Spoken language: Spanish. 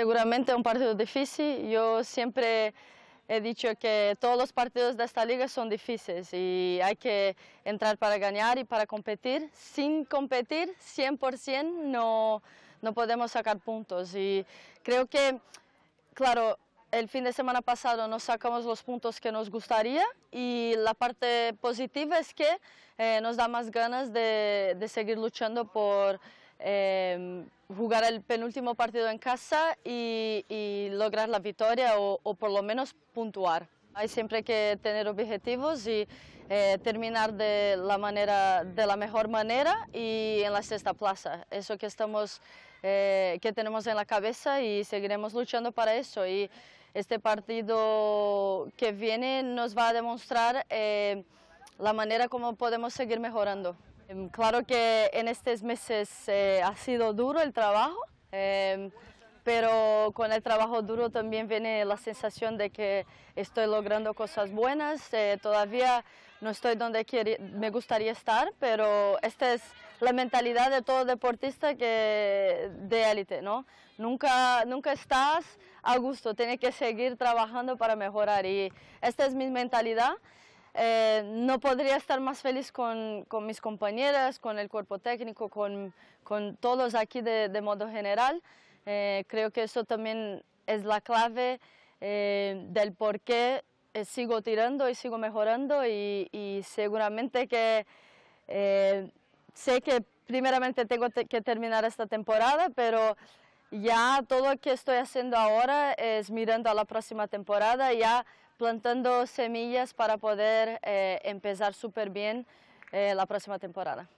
seguramente un partido difícil. Yo siempre he dicho que todos los partidos de esta liga son difíciles y hay que entrar para ganar y para competir. Sin competir 100% no, no podemos sacar puntos. Y creo que, claro, el fin de semana pasado no sacamos los puntos que nos gustaría y la parte positiva es que eh, nos da más ganas de, de seguir luchando por Em, jugar el penúltimo partido en casa y, lograr la victoria o, por lo menos puntuar. Hay siempre que tener objetivos y eh, terminar de la, manera, de la mejor manera y en la sexta plaza. Eso que, estamos, eh, que tenemos en la cabeza y seguiremos luchando para eso. Y este partido que viene nos va a demostrar eh, la manera como podemos seguir mejorando. Em, claro que en estos meses eh, ha sido duro el trabajo, em, pero con el trabajo duro también viene la sensación de que estoy logrando cosas buenas. Eh, todavía no estoy donde me gustaría estar, pero esta es la mentalidad de todo deportista que, de élite, ¿no? Nunca, nunca estás a gusto, tienes que seguir trabajando para mejorar y esta es mi mentalidad. Eh, no podría estar más feliz con, mis compañeras, con el cuerpo técnico, con, todos aquí de, modo general. Eh, creo que eso también es la clave eh, del por qué sigo tirando y sigo mejorando y seguramente que sé que primeramente tengo que terminar esta temporada, pero ya todo lo que estoy haciendo ahora es mirando a la próxima temporada, ya plantando semillas para poder eh, empezar súper bien eh, la próxima temporada.